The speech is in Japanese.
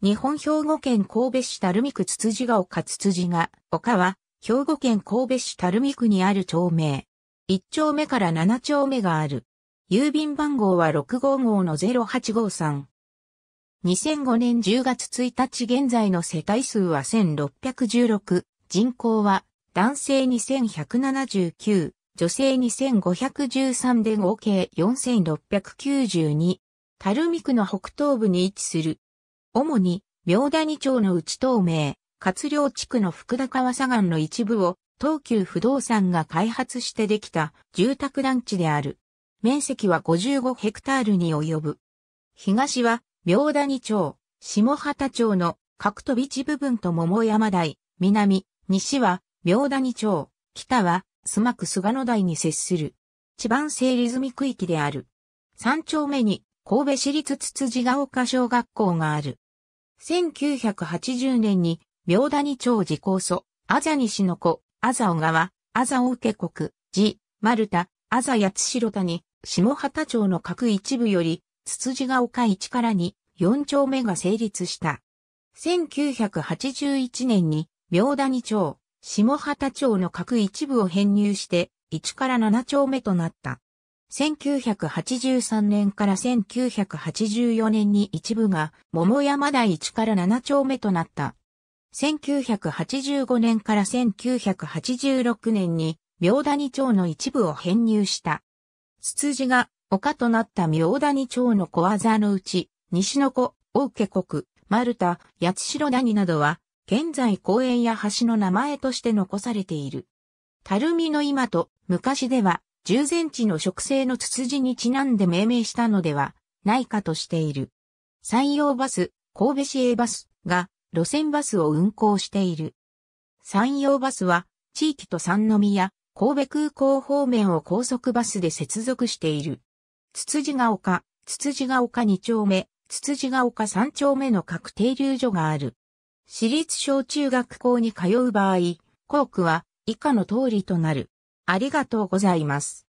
日本兵庫県神戸市垂水区つつじが丘つつじが丘は、兵庫県神戸市垂水区にある町名。1丁目から7丁目がある。郵便番号は6号号の0853。2005年10月1日現在の世帯数は1616、人口は男性2179、女性2513で合計4692。垂水区の北東部に位置する主に、明谷町の内東名、活量地区の福田川左岸の一部を、東急不動産が開発してできた住宅団地である。面積は55ヘクタールに及ぶ。東は、明谷町、下畑町の角飛び地部分と桃山台、南、西は、明谷町、北は、須磨区菅野台に接する。地盤整理済み区域である。三丁目に、神戸市立つつじが丘小学校がある。1980年に、明谷町自公祖、阿ざ西の子、阿ざ小川、阿ざ大家国、寺、丸田、阿ざ八代谷、下畑町の各一部より、つつじが丘1から2、4丁目が成立した。1981年に、明谷町、下畑町の各一部を編入して、1から7丁目となった。1983年から1984年に一部が桃山台一から七丁目となった。1985年から1986年に明谷町の一部を編入した。ツツジが丘となった明谷町の小技のうち、西の子、大家国、丸田、八代谷などは、現在公園や橋の名前として残されている。たるみの今と昔では従前地の植生のツツジにちなんで命名したのではないかとしている。山陽バス、神戸市営バスが路線バスを運行している。山陽バスは地域と三宮、神戸空港方面を高速バスで接続している。つつが丘、つつが丘2丁目、つつが丘3丁目の各停留所がある。私立小中学校に通う場合、校区は以下の通りとなる。ありがとうございます。